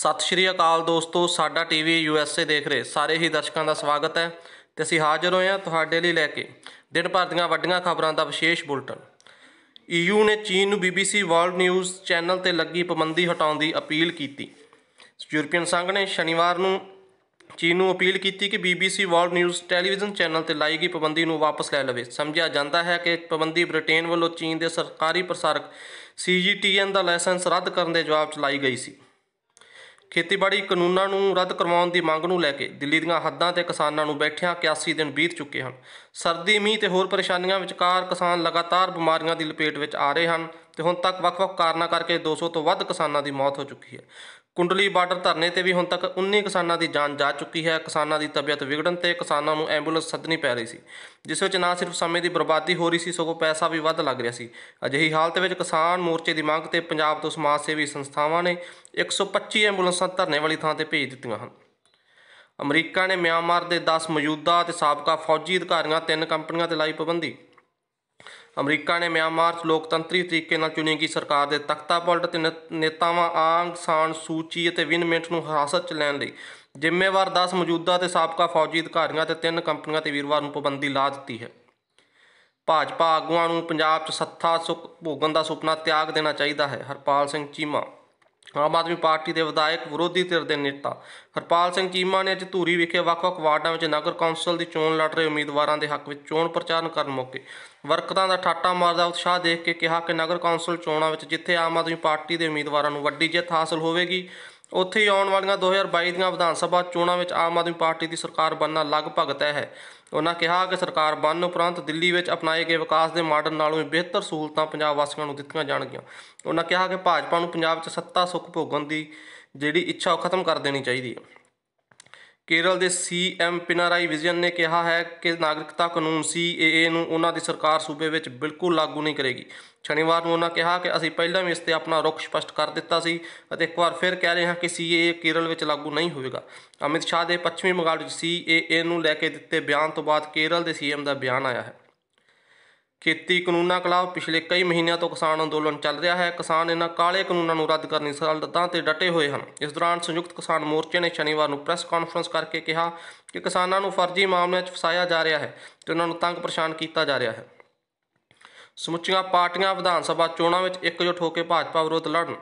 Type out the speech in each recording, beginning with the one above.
ਸਤਿ ਸ਼੍ਰੀ ਅਕਾਲ ਦੋਸਤੋ ਸਾਡਾ ਟੀਵੀ ਯੂਐਸਏ ਦੇਖ ਰਹੇ ਸਾਰੇ ਹੀ ਦਰਸ਼ਕਾਂ ਦਾ ਸਵਾਗਤ ਹੈ ਤੇ ਅਸੀਂ ਹਾਜ਼ਰ ਹੋਏ ਹਾਂ ਤੁਹਾਡੇ ਲਈ ਲੈ ਕੇ ਦਿਨ ਭਰ ਦੀਆਂ ਵੱਡੀਆਂ ਖਬਰਾਂ ਦਾ ਵਿਸ਼ੇਸ਼ ਬੁਲਟਨ ਈਯੂ e ਨੇ ਚੀਨ ਨੂੰ ਬੀਬੀਸੀ ਵਰਲਡ ਨਿਊਜ਼ ਚੈਨਲ ਤੇ ਲੱਗੀ ਪਾਬੰਦੀ ਹਟਾਉਣ ਦੀ ਅਪੀਲ ਕੀਤੀ ਯੂਰਪੀਅਨ ਸੰਘ ਨੇ ਸ਼ਨੀਵਾਰ ਨੂੰ ਚੀਨ ਨੂੰ ਅਪੀਲ ਕੀਤੀ ਕਿ BBC World News television channel ਤੇ ਲਾਈ ਗਈ ਪਾਬੰਦੀ ਨੂੰ ਵਾਪਸ ਲੈ ਲਵੇ ਸਮਝਿਆ ਜਾਂਦਾ ਹੈ ਕਿ ਪਾਬੰਦੀ ਬ੍ਰਿਟੇਨ ਵੱਲੋਂ ਚੀਨ ਦੇ ਸਰਕਾਰੀ ਪ੍ਰਸਾਰਕ ਸੀਜੀਟੀਐਨ ਦਾ ਲਾਇਸੈਂਸ ਰੱਦ ਕਰਨ ਦੇ ਜਵਾਬ 'ਚ ਲਾਈ ਗਈ ਸੀ ਖੇਤੀਬਾੜੀ ਕਾਨੂੰਨਾਂ ਨੂੰ ਰੱਦ ਕਰਵਾਉਣ ਦੀ ਮੰਗ ਨੂੰ ਲੈ ਕੇ ਦਿੱਲੀ ਦੀਆਂ ਹੱਦਾਂ ਤੇ ਕਿਸਾਨਾਂ ਨੂੰ ਬੈਠਿਆਂ 81 ਦਿਨ ਬੀਤ ਚੁੱਕੇ ਹਨ ਸਰਦੀ ਮੀਂਹ ਤੇ ਹੋਰ ਪਰੇਸ਼ਾਨੀਆਂ ਵਿਚਕਾਰ ਕਿਸਾਨ ਲਗਾਤਾਰ ਬਿਮਾਰੀਆਂ ਦੀ ਲਪੇਟ ਵਿੱਚ ਆ ਰਹੇ ਹਨ ਤੇ ਹੁਣ ਤੱਕ ਵੱਖ-ਵੱਖ ਕਾਰਨਾਂ ਕਰਕੇ 200 ਤੋਂ ਵੱਧ ਕਿਸਾਨਾਂ ਦੀ ਮੌਤ ਹੋ ਚੁੱਕੀ ਹੈ ਕੁੰਡਲੀ ਬਾਰਡਰ ਧਰਨੇ ਤੇ ਵੀ ਹੁਣ ਤੱਕ 19 ਕਿਸਾਨਾਂ ਦੀ ਜਾਨ ਜਾ ਚੁੱਕੀ ਹੈ ਕਿਸਾਨਾਂ ਦੀ ਤਬੀਅਤ ਵਿਗੜਨ ਤੇ ਕਿਸਾਨਾਂ ਨੂੰ ਐਂਬੂਲੈਂਸ ਸੱਦਣੀ ਪੈ ਰਹੀ ਸੀ ਜਿਸ ਵਿੱਚ ਨਾ ਸਿਰਫ ਸਮੇਂ ਦੀ ਬਰਬਾਦੀ ਹੋ ਰਹੀ ਸੀ ਸਗੋਂ ਪੈਸਾ ਵੀ ਵੱਧ ਲੱਗ ਰਿਹਾ ਸੀ ਅਜਿਹੀ ਹਾਲਤ ਵਿੱਚ ਕਿਸਾਨ ਮੋਰਚੇ ਦੀ ਮੰਗ ਤੇ ਪੰਜਾਬ ਤੋਂ ਸਮਾਜ ਸੇਵੀ ਸੰਸਥਾਵਾਂ ਨੇ 125 ਐਂਬੂਲੈਂਸਾਂ ਧਰਨੇ ਵਾਲੀ ਥਾਂ ਤੇ ਭੇਜ ਦਿੱਤੀਆਂ ਹਨ ਅਮਰੀਕਾ ਨੇ ਮਿਆਂਮਾਰ ਦੇ 10 ਮੌਜੂਦਾ ਤੇ ਸਾਬਕਾ ਫੌਜੀ ਅਧਿਕਾਰੀਆਂ ਤਿੰਨ ਕੰਪਨੀਆਂ ਤੇ ਲਾਈ ਪਾਬੰਦੀ ਅਮਰੀਕਾ ਨੇ ਮਿਆਂਮਾਰ 'ਚ ਲੋਕਤੰਤਰੀ ਤਰੀਕੇ ਨਾਲ ਚੁਣੀ ਗਈ ਸਰਕਾਰ ਦੇ ਤਖਤਾ ਪਲਟ ਤੇ ਨੇਤਾਵਾਂ ਆਂਗ ਸਾਨ ਸੂਚੀ ਅਤੇ ਵਿਨ ਮਿੰਟ ਨੂੰ ਹਰਾਸਤ 'ਚ ਲੈਣ ਲਈ ਜ਼ਿੰਮੇਵਾਰ 10 ਮੌਜੂਦਾ ਤੇ ਸਾਬਕਾ ਫੌਜੀ ਅਧਿਕਾਰੀਆਂ ਤੇ ਤਿੰਨ ਕੰਪਨੀਆਂ ਤੇ ਵੀਰਵਾਰ ਨੂੰ ਪਾਬੰਦੀ ਲਾ ਦਿੱਤੀ ਹੈ ਭਾਜਪਾ ਆਗੂਆਂ ਨੂੰ ਪੰਜਾਬ 'ਚ ਸੱਤਾ ਸੁਖ ਭੋਗਣ ਦਾ ਸੁਪਨਾ ਤਿਆਗ ਦੇਣਾ ਚਾਹੀਦਾ ਹੈ ਹਰਪਾਲ ਸਿੰਘ ਚੀਮਾ ਆਮ ਆਦਮੀ ਪਾਰਟੀ ਦੇ ਵਿਧਾਇਕ ਵਿਰੋਧੀ ਧਿਰ ਦੇ ਨੇਤਾ ਹਰਪਾਲ ਸਿੰਘ ਚੀਮਾ ਨੇ ਅੱਜ ਧੂਰੀ ਵਿਖੇ ਵੱਖ-ਵੱਖ ਵਾਰਡਾਂ ਵਿੱਚ ਨਗਰ ਕੌਂਸਲ ਦੀ ਚੋਣ ਲੜ ਰਹੇ ਉਮੀਦਵਾਰਾਂ ਦੇ ਹੱਕ ਵਿੱਚ ਚੋਣ ਪ੍ਰਚਾਰਨ ਕਰਨ ਮੌਕੇ ਵਰਕਰਾਂ ਦਾ ਠਾਟਾ ਮਾਰਦਾ ਉਤਸ਼ਾਹ ਦੇਖ ਕੇ ਕਿਹਾ ਕਿ ਨਗਰ ਕੌਂਸਲ ਚੋਣਾਂ ਵਿੱਚ ਜਿੱਥੇ ਆਮ ਆਦਮੀ ਪਾਰਟੀ ਦੇ ਉਮੀਦਵਾਰਾਂ ਨੂੰ ਵੱਡੀ ਜਿੱਤ ਹਾਸਲ ਹੋਵੇਗੀ ਉੱਥੇ ਹੀ ਆਉਣ ਵਾਲੀਆਂ 2022 ਦੀਆਂ ਵਿਧਾਨ ਸਭਾ ਚੋਣਾਂ ਵਿੱਚ ਆਮ ਆਦਮੀ ਪਾਰਟੀ ਦੀ ਸਰਕਾਰ ਬਣਨਾ ਲਗਭਗ ਤੈਅ ਹੈ ਉਹਨਾਂ ਕਿਹਾ ਕਿ ਸਰਕਾਰ ਬਣਨ ਉਪਰੰਤ ਦਿੱਲੀ ਵਿੱਚ ਅਪਣਾਏ ਗਏ ਵਿਕਾਸ ਦੇ ਮਾਡਲ ਨਾਲੋਂ ਬਿਹਤਰ ਸਹੂਲਤਾਂ ਪੰਜਾਬ ਵਾਸੀਆਂ ਨੂੰ ਦਿੱਤੀਆਂ ਜਾਣਗੀਆਂ ਉਹਨਾਂ ਕਿਹਾ ਕਿ ਭਾਜਪਾ ਨੂੰ ਪੰਜਾਬ 'ਚ ਸੱਤਾ ਸੁੱਖ ਭੋਗਣ ਦੀ ਜਿਹੜੀ ਇੱਛਾ ਉਹ ਖਤਮ ਕਰ ਦੇਣੀ ਚਾਹੀਦੀ ਹੈ ਕੇਰਲ ਦੇ ਸੀਐਮ ਪਿਨਾਰਾਈ ਵਿਜਨ ਨੇ ਕਿਹਾ ਹੈ ਕਿ ਨਾਗਰਿਕਤਾ ਕਾਨੂੰਨ ਸੀਏਏ ਨੂੰ ਉਹਨਾਂ ਦੀ ਸਰਕਾਰ ਸੂਬੇ ਵਿੱਚ ਬਿਲਕੁਲ ਲਾਗੂ ਨਹੀਂ ਕਰੇਗੀ ਸ਼ਨੀਵਾਰ ਨੂੰ ਉਹਨਾਂ ਕਿਹਾ ਕਿ ਅਸੀਂ ਪਹਿਲਾਂ ਵੀ ਇਸ ਤੇ ਆਪਣਾ ਰੁਖ ਸਪਸ਼ਟ ਕਰ ਦਿੱਤਾ ਸੀ ਅਤੇ ਇੱਕ ਵਾਰ ਫਿਰ ਕਹਿ ਰਹੇ ਹਾਂ ਕਿ ਸੀਏਏ ਕੇਰਲ ਵਿੱਚ ਲਾਗੂ ਨਹੀਂ ਹੋਵੇਗਾ ਅਮਿਤ ਸ਼ਾਹ ਦੇ ਪੱਛਮੀ ਬੰਗਾਲ ਵਿੱਚ ਸੀਏਏ ਨੂੰ ਲੈ ਕੇ ਦਿੱਤੇ ਬਿਆਨ ਤੋਂ ਬਾਅਦ ਕੇਰਲ ਦੇ ਸੀਐਮ ਦਾ ਬਿਆਨ ਆਇਆ ਹੈ ਖੇਤੀ ਕਾਨੂੰਨਾਂ ਖਿਲਾਫ ਪਿਛਲੇ ਕਈ ਮਹੀਨਿਆਂ ਤੋਂ ਕਿਸਾਨ ਅੰਦੋਲਨ ਚੱਲ ਰਿਹਾ ਹੈ ਕਿਸਾਨ ਇਹਨਾਂ ਕਾਲੇ ਕਾਨੂੰਨਾਂ ਨੂੰ ਰੱਦ ਕਰਨ ਦੀ ਸਰਲਤਾ ਤੇ ਡਟੇ ਹੋਏ ਹਨ ਇਸ ਦੌਰਾਨ ਸੰਯੁਕਤ ਕਿਸਾਨ ਮੋਰਚੇ ਨੇ ਸ਼ਨੀਵਾਰ ਨੂੰ ਪ੍ਰੈਸ ਕਾਨਫਰੰਸ ਕਰਕੇ ਕਿਹਾ ਕਿ ਕਿਸਾਨਾਂ ਨੂੰ ਫਰਜ਼ੀ ਮਾਮਲਿਆਂ 'ਚ ਫਸਾਇਆ ਜਾ ਰਿਹਾ ਹੈ ਤੇ ਉਹਨਾਂ ਨੂੰ ਤੰਗ ਪਰੇਸ਼ਾਨ ਕੀਤਾ ਜਾ ਰਿਹਾ ਹੈ ਸਮੁੱਚੀਆਂ ਪਾਰਟੀਆਂ ਵਿਧਾਨ ਸਭਾ ਚੋਣਾਂ ਵਿੱਚ ਇੱਕਜੁੱਟ ਹੋ ਕੇ ਭਾਜਪਾ ਵਿਰੋਧ ਲੜਨ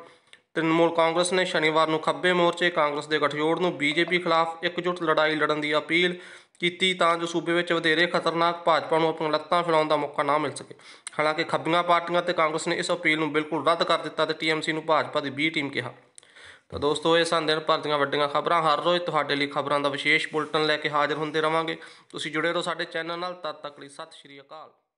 ਤ੍ਰਿਣਮੂਲ ਕਾਂਗਰਸ ਨੇ ਸ਼ਨੀਵਾਰ ਨੂੰ ਖੱਬੇ ਮੋਰਚੇ ਕਾਂਗਰਸ ਦੇ ਗਠਜੋੜ ਨੂੰ ਬੀਜੇਪੀ ਖਿਲਾਫ ਇਕਜੁੱਟ ਲੜਾਈ ਲੜਨ ਦੀ ਅਪੀਲ ਕੀਤੀ ਤਾਂ ਜੋ ਸੂਬੇ ਵਿੱਚ ਵਧੇਰੇ ਖਤਰਨਾਕ ਭਾਜਪਾ ਨੂੰ ਆਪਣੀ ਲੱਤਾਂ ਫੜਾਉਣ ਦਾ ਮੌਕਾ ਨਾ ਮਿਲ ਸਕੇ ਹਾਲਾਂਕਿ ਖੱਬੀਆਂ ਪਾਰਟੀਆਂ ਤੇ ਕਾਂਗਰਸ ਨੇ ਇਸ ਅਪੀਲ ਨੂੰ ਬਿਲਕੁਲ ਰੱਦ ਕਰ ਦਿੱਤਾ ਤੇ ਟੀਐਮਸੀ ਨੂੰ ਭਾਜਪਾ ਦੀ ਬੀ ਟੀਮ ਕਿਹਾ ਤਾਂ ਦੋਸਤੋ ਇਹ ਸਨ ਦਿਨ ਭਰ ਦੀਆਂ ਵੱਡੀਆਂ ਖਬਰਾਂ ਹਰ ਰੋਜ਼ ਤੁਹਾਡੇ ਲਈ ਖਬਰਾਂ ਦਾ ਵਿਸ਼ੇਸ਼ ਬੁਲਟਨ ਲੈ ਕੇ ਹਾਜ਼ਰ ਹੁੰਦੇ ਰਵਾਂਗੇ ਤੁਸੀਂ ਜੁੜੇ ਰਹੋ ਸਾਡੇ ਚੈਨਲ ਨਾਲ ਤਦ ਤੱਕ ਲਈ ਸਤਿ ਸ਼੍ਰੀ ਅਕਾਲ